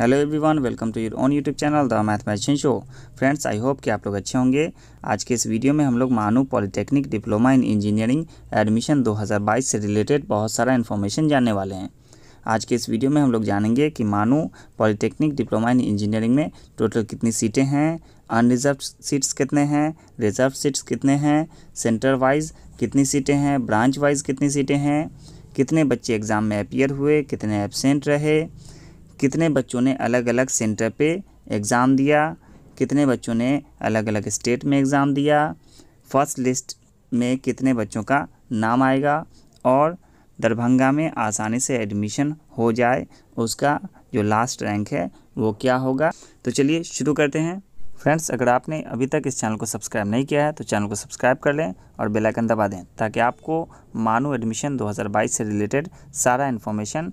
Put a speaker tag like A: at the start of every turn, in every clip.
A: hello everyone welcome to your on YouTube channel the math show friends I hope कि आप लोग अच्छे होंगे आज के इस वीडियो में हम लोग MANUU polytechnic diploma in engineering admission 2022 से रिलेटेड बहुत सारा इन्फॉर्मेशन जानने वाले हैं आज के इस वीडियो में हम लोग जानेंगे कि MANUU polytechnic diploma in engineering में टोटल कितनी सीटें हैं अनरिजर्व सीट्स कितने हैं रिजर्व सीट्स कितने हैं सेंटर वाइज कितनी सीटें हैं ब्रांच वाइज कितनी सीटें हैं कितने बच्चे एग्ज़ाम में अपियर हुए कितने एबसेंट रहे कितने बच्चों ने अलग अलग सेंटर पे एग्ज़ाम दिया कितने बच्चों ने अलग अलग स्टेट में एग्ज़ाम दिया फर्स्ट लिस्ट में कितने बच्चों का नाम आएगा और दरभंगा में आसानी से एडमिशन हो जाए उसका जो लास्ट रैंक है वो क्या होगा तो चलिए शुरू करते हैं फ्रेंड्स अगर आपने अभी तक इस चैनल को सब्सक्राइब नहीं किया है तो चैनल को सब्सक्राइब कर लें और बेल आइकन दबा दें ताकि आपको मानो एडमिशन 2022 से रिलेटेड सारा इन्फॉर्मेशन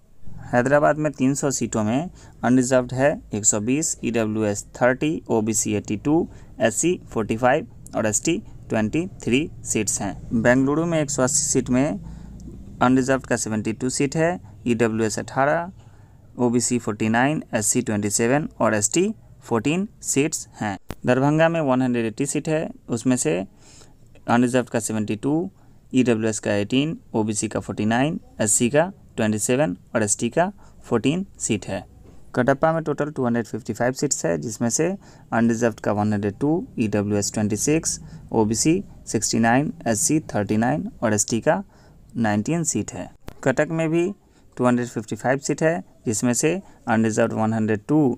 A: हैदराबाद में 300 सीटों में अनरिजर्व है 120, ईडब्ल्यूएस 30, ओबीसी 82, एस 45 और एसटी 23 सीट्स हैं बेंगलुरु में 180 सीट में अनरिजर्व का 72 सीट है ई डब्ल्यू एस अठारह O B C forty nine S C twenty seven और एस टी फोर्टीन सीट्स हैं दरभंगा में वन हंड्रेड एट्टी सीट है उसमें से अनरिजर्व का seventy two E W S का एटीन ओ बी सी का फोर्टी नाइन एस सी का ट्वेंटी सेवन और एस का फोर्टीन सीट है कटप्पा में टोटल 255 सीट्स है जिसमें से अनरिजर्व का 102, sixty nine S C thirty nine और एस का 19 सीट है कटक में भी 255 सीट है जिसमें से unreserve 102,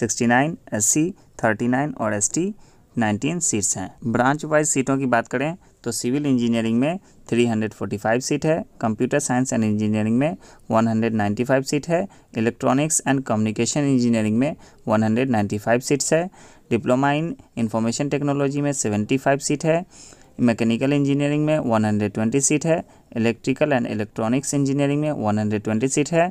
A: sixty nine S C thirty nine और टी 19 सीट्स हैं ब्रांच वाइज सीटों की बात करें तो सिविल इंजीनियरिंग में 345 सीट है कंप्यूटर साइंस एंड इंजीनियरिंग में 195 सीट है इलेक्ट्रॉनिक्स एंड कम्युनिकेशन इंजीनियरिंग में 195 सीट्स है डिप्लोमा इन इंफॉर्मेशन टेक्नोलॉजी में 75 सीट है मैकेनिकल इंजीनियरिंग में 120 सीट है इलेक्ट्रिकल एंड इलेक्ट्रॉनिक्स इंजीनियरिंग में 120 सीट है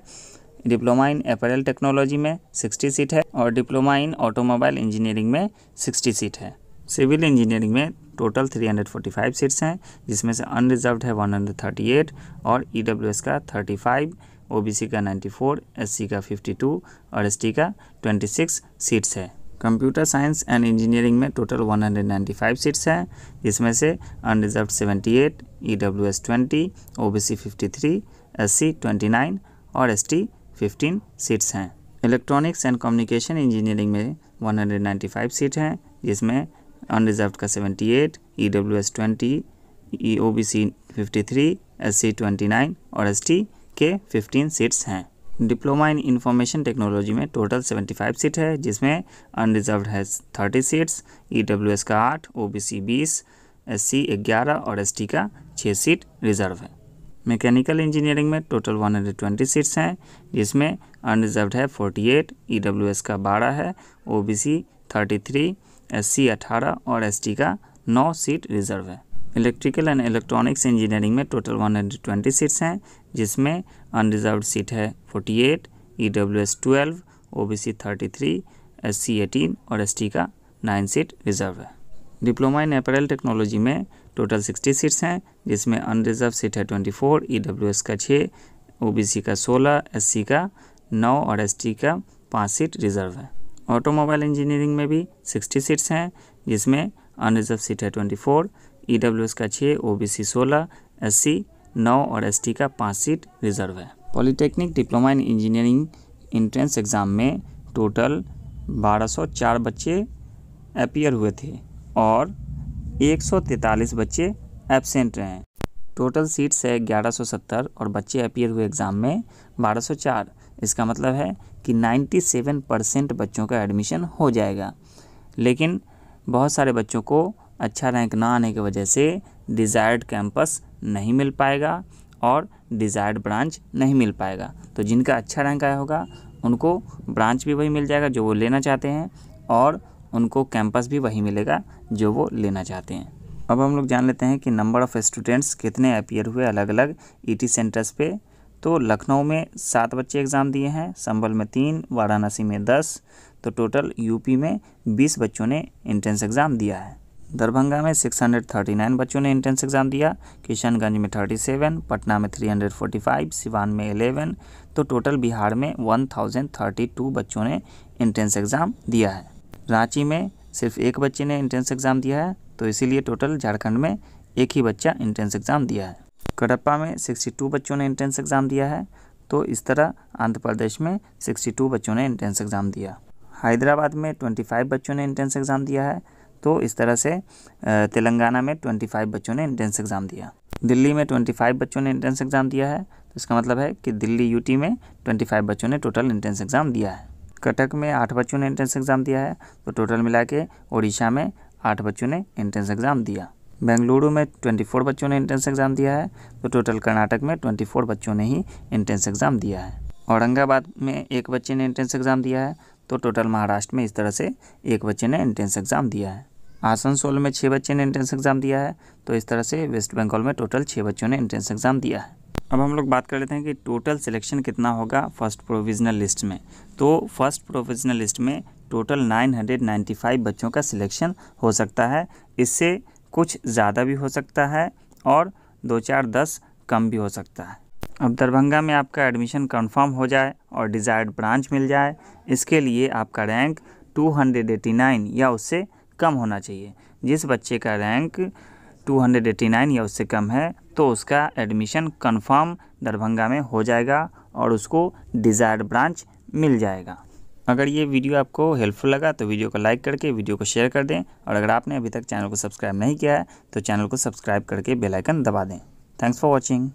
A: डिप्लोमा इन अपेरल टेक्नोलॉजी में 60 सीट है और डिप्लोमा इन ऑटोमोबाइल इंजीनियरिंग में 60 सीट है सिविल इंजीनियरिंग में टोटल 345 सीट्स हैं जिसमें से अनरिजर्व्ड है 138 और ई e का 35 ओबीसी का 94 एससी का 52 और एसटी का 26 सीट्स है कंप्यूटर साइंस एंड इंजीनियरिंग में टोटल 195 सीट्स हैं जिसमें से अनरिजर्व 78 ई 20 ओबीसी 53 एससी 29 और एसटी 15 सीट्स हैं इलेक्ट्रॉनिक्स एंड कम्युनिकेशन इंजीनियरिंग में 195 सीट हैं जिसमें अनरिजर्व का seventy eight E W S twenty E O B C fifty three S C twenty nine और एस टी के फिफ्टीन सीट्स हैं diploma in information technology में total seventy five seat है जिसमें अनरिजर्व है thirty seats E W S का आठ ओ B सी बीस एस सी ग्यारह और एस टी का छः सीट रिजर्व है मैकेनिकल इंजीनियरिंग में total one hundred twenty seats हैं जिसमें अनरिजर्व है forty eight E W S का बारह है O B C thirty three S C अठारह और एस टी का नौ सीट रिजर्व है इलेक्ट्रिकल एंड इलेक्ट्रॉनिक्स इंजीनियरिंग में total one hundred twenty seats हैं जिसमें अनरिजर्व सीट है forty eight E W S twelve O B C thirty three S सी eighteen और एस टी का नाइन सीट रिजर्व है diploma in apparel technology में total sixty seats हैं जिसमें unreserve seat है twenty four E W S का छः ओ B C का सोलह एस सी का नौ और एस टी का पाँच सीट रिजर्व है ऑटोमोबाइल इंजीनियरिंग में भी सिक्सटी सीट्स हैं जिसमें अनरिजर्व सीट है twenty four E W S का छः ओ बी सी सोलह एस सी नौ और एस टी का पाँच सीट रिजर्व है polytechnic diploma in engineering entrance exam में टोटल 1204 बच्चे अपियर हुए थे और 143 बच्चे एबसेंट रहे टोटल सीट्स है सत्तर और बच्चे अपियर हुए एग्ज़ाम में चार इसका मतलब है कि 97 परसेंट बच्चों का एडमिशन हो जाएगा लेकिन बहुत सारे बच्चों को अच्छा रैंक ना आने की वजह से डिज़ायर्ड कैंपस नहीं मिल पाएगा और डिज़ायर्ड ब्रांच नहीं मिल पाएगा तो जिनका अच्छा रैंक आया होगा उनको ब्रांच भी वही मिल जाएगा जो वो लेना चाहते हैं और उनको कैंपस भी वही मिलेगा जो वो लेना चाहते हैं अब हम लोग जान लेते हैं कि नंबर ऑफ़ स्टूडेंट्स कितने अपियर हुए अलग अलग ईटी सेंटर्स पे तो लखनऊ में सात बच्चे एग्ज़ाम दिए हैं संभल में तीन वाराणसी में दस तो टोटल यूपी में बीस बच्चों ने इंट्रेंस एग्ज़ाम दिया है दरभंगा में 639 बच्चों ने इंट्रेंस एग्ज़ाम दिया किशनगंज में 37, पटना में 345, सिवान में 11, तो टोटल बिहार में 1032 बच्चों ने इंट्रेंस एग्ज़ाम दिया है रांची में सिर्फ एक बच्चे ने इंट्रेंस एग्ज़ाम दिया है तो इसीलिए टोटल झारखंड में एक ही बच्चा इंट्रेंस एग्ज़ाम दिया है कड़प्पा में 62 बच्चों ने एंट्रेंस एग्ज़ाम दिया है तो इस तरह आंध्र प्रदेश में 62 बच्चों ने एंट्रेंस एग्ज़ाम दिया हैदराबाद में 25 बच्चों ने एंट्रेंस एग्ज़ाम दिया है तो इस तरह से तेलंगाना में 25 बच्चों ने एंट्रेंस एग्ज़ाम दिया दिल्ली में 25 बच्चों ने एंट्रेंस एग्ज़ाम दिया है तो इसका मतलब है कि दिल्ली यू में ट्वेंटी बच्चों ने टोटल एंट्रेंस एग्ज़ाम दिया है कटक में आठ बच्चों ने एंट्रेंस एग्ज़ाम दिया है तो टोटल मिला के उड़ीसा में आठ बच्चों ने एंट्रेंस एग्ज़ाम दिया बेंगलुरु में 24 बच्चों ने इंट्रेंस एग्ज़ाम दिया है तो टोटल कर्नाटक में 24 बच्चों ने ही इंट्रेंस एग्ज़ाम दिया है औरंगाबाद में एक बच्चे ने इंट्रेंस एग्ज़ाम दिया है तो टोटल महाराष्ट्र में इस तरह से एक बच्चे ने इंट्रेंस एग्ज़ाम दिया है आसनसोल में छः बच्चे ने इंट्रेंस एग्ज़ाम दिया है तो इस तरह से वेस्ट बंगाल में टोटल छः बच्चों ने इंट्रेंस एग्ज़ाम दिया है अब हम लोग बात कर लेते हैं कि टोटल सिलेक्शन कितना होगा फर्स्ट प्रोविजनल लिस्ट में तो फर्स्ट प्रोविजनल लिस्ट में टोटल 995 बच्चों का सिलेक्शन हो सकता है इससे कुछ ज़्यादा भी हो सकता है और दो चार दस कम भी हो सकता है अब दरभंगा में आपका एडमिशन कंफर्म हो जाए और डिज़ायर्ड ब्रांच मिल जाए इसके लिए आपका रैंक 289 या उससे कम होना चाहिए जिस बच्चे का रैंक 289 या उससे कम है तो उसका एडमिशन कंफर्म दरभंगा में हो जाएगा और उसको डिज़ायर्ड ब्रांच मिल जाएगा अगर ये वीडियो आपको हेल्पफुल लगा तो वीडियो को लाइक करके वीडियो को शेयर कर दें और अगर आपने अभी तक चैनल को सब्सक्राइब नहीं किया है तो चैनल को सब्सक्राइब करके बेलाइकन दबा दें थैंक्स फॉर वॉचिंग